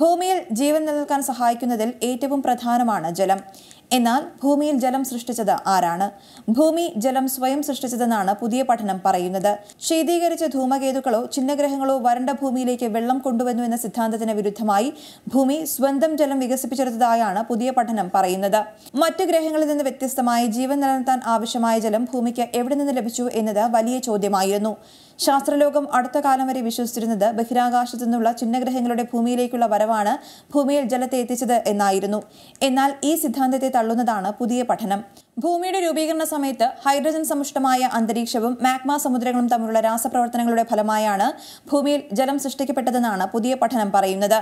ഭൂമിയിൽ ജീവൻ നിലനിൽക്കാൻ സഹായിക്കുന്നതിൽ ഏറ്റവും പ്രധാനമാണ് ജലം എന്നാൽ ഭൂമിയിൽ ജലം സൃഷ്ടിച്ചത് ആരാണ് ഭൂമി ജലം സ്വയം സൃഷ്ടിച്ചതെന്നാണ് പുതിയ പഠനം പറയുന്നത് ശീതീകരിച്ച ധൂമകേതുക്കളോ ചിഹ്നഗ്രഹങ്ങളോ വരണ്ട ഭൂമിയിലേക്ക് വെള്ളം കൊണ്ടുവന്നു എന്ന സിദ്ധാന്തത്തിന് വിരുദ്ധമായി ഭൂമി സ്വന്തം ജലം വികസിപ്പിച്ചെടുത്തതായാണ് പുതിയ പഠനം പറയുന്നത് മറ്റു ഗ്രഹങ്ങളിൽ നിന്ന് വ്യത്യസ്തമായി ജീവൻ നിലനിർത്താൻ ആവശ്യമായ ജലം ഭൂമിക്ക് എവിടെ നിന്ന് ലഭിച്ചു എന്നത് വലിയ ചോദ്യമായിരുന്നു ശാസ്ത്രലോകം അടുത്ത കാലം വരെ വിശ്വസിച്ചിരുന്നത് ബഹിരാകാശത്തു നിന്നുള്ള ചിഹ്നഗ്രഹങ്ങളുടെ ഭൂമിയിലേക്കുള്ള വരവാണ് ഭൂമിയിൽ ജലത്തെ എത്തിച്ചത് എന്നായിരുന്നു എന്നാൽ ഈ സിദ്ധാന്തത്തെ തള്ളുന്നതാണ് പുതിയ പഠനം ഭൂമിയുടെ രൂപീകരണ സമയത്ത് ഹൈഡ്രജൻ സമുഷ്ടമായ അന്തരീക്ഷവും മാഗ്മ സമുദ്രങ്ങളും തമ്മിലുള്ള രാസപ്രവർത്തനങ്ങളുടെ ഫലമായാണ് ഭൂമിയിൽ ജലം സൃഷ്ടിക്കപ്പെട്ടതെന്നാണ് പുതിയ പഠനം പറയുന്നത്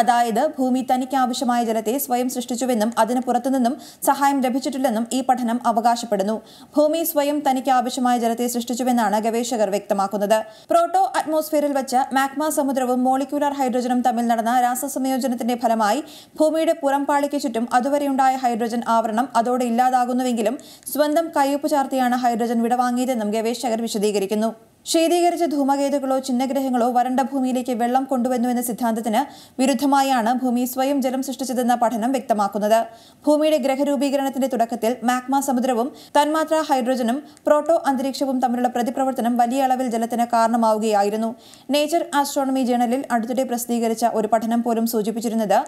അതായത് ഭൂമി തനിക്ക് ആവശ്യമായ ജലത്തെ സ്വയം സൃഷ്ടിച്ചുവെന്നും അതിന് പുറത്തുനിന്നും സഹായം ലഭിച്ചിട്ടില്ലെന്നും ഈ പഠനം അവകാശപ്പെടുന്നു ഭൂമി സ്വയം തനിക്ക് ആവശ്യമായ ജലത്തെ സൃഷ്ടിച്ചുവെന്നാണ് ഗവേഷകർ വ്യക്തമാക്കുന്നത് പ്രോട്ടോ അറ്റ്മോസ്ഫിയറിൽ വെച്ച് മാഗ്മ സമുദ്രവും മോളിക്യൂലർ ഹൈഡ്രജനും തമ്മിൽ നടന്ന രാസസംയോജനത്തിന്റെ ഫലമായി ഭൂമിയുടെ പുറംപാളിക്ക് ചുറ്റും അതുവരെയുണ്ടായ ഹൈഡ്രജൻ ആവരണം അതോടെ ഇല്ലാതാകുന്നുവെങ്കിൽ എങ്കിലും സ്വന്തം കയ്യൊപ്പ് ചാർത്തിയാണ് ഹൈഡ്രജൻ വിടവാങ്ങിയതെന്നും ഗവേഷകർ വിശദീകരിക്കുന്നു ശീതീകരിച്ച ധൂമകേതുക്കളോ ചിഹ്നഗ്രഹങ്ങളോ വരണ്ട ഭൂമിയിലേക്ക് വെള്ളം കൊണ്ടുവന്നു എന്ന സിദ്ധാന്തത്തിന് വിരുദ്ധമായാണ് ഭൂമി സ്വയം ജലം സൃഷ്ടിച്ചതെന്ന പഠനം വ്യക്തമാക്കുന്നത് ഭൂമിയുടെ ഗ്രഹരൂപീകരണത്തിന്റെ തുടക്കത്തിൽ മാഗ്മ സമുദ്രവും തന്മാത്ര ഹൈഡ്രജനും പ്രോട്ടോ അന്തരീക്ഷവും തമ്മിലുള്ള പ്രതിപ്രവർത്തനം വലിയ അളവിൽ ജലത്തിന് കാരണമാവുകയായിരുന്നു നേച്ചർ ആസ്ട്രോണമി ജേണലിൽ അടുത്തിടെ പ്രസിദ്ധീകരിച്ച ഒരു പഠനം പോലും സൂചിപ്പിച്ചിരുന്നത്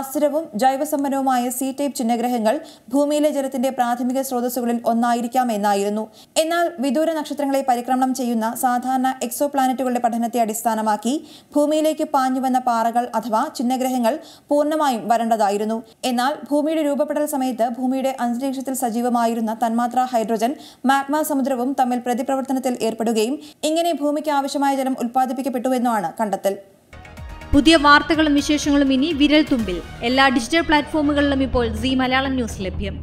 അസ്ഥിരവും ജൈവസമ്പന്നവുമായ സി ടൈപ്പ് ചിഹ്നഗ്രഹങ്ങൾ ഭൂമിയിലെ ജലത്തിന്റെ പ്രാഥമിക സ്രോതസ്സുകളിൽ ഒന്നായിരിക്കാം എന്നായിരുന്നു എന്നാൽ വിദൂര നക്ഷത്രങ്ങളെ പരിക്രമണം ചെയ്യുന്ന സാധാരണ പ്ലാനറ്റുകളുടെ പഠനത്തെ അടിസ്ഥാനമാക്കി ഭൂമിയിലേക്ക് പാഞ്ഞുവന്ന പാറകൾ അഥവാ ചിഹ്നഗ്രഹങ്ങൾ പൂർണ്ണമായും വരേണ്ടതായിരുന്നു എന്നാൽ ഭൂമിയുടെ രൂപപ്പെടൽ സമയത്ത് ഭൂമിയുടെ അന്തരീക്ഷത്തിൽ സജീവമായിരുന്ന തന്മാത്ര ഹൈഡ്രജൻ മാഗ്മ സമുദ്രവും തമ്മിൽ പ്രതിപ്രവർത്തനത്തിൽ ഏർപ്പെടുകയും ഇങ്ങനെ ഭൂമിക്ക് ആവശ്യമായ ജലം ഉൽപ്പാദിപ്പിക്കപ്പെട്ടുവെന്നാണ് കണ്ടെത്തൽ പുതിയ വാർത്തകളും വിശേഷങ്ങളും ഇനി വിരൽ തുമ്പിൽ എല്ലാ ഡിജിറ്റൽ പ്ലാറ്റ്ഫോമുകളിലും ഇപ്പോൾ സി മലയാളം ന്യൂസ് ലഭ്യം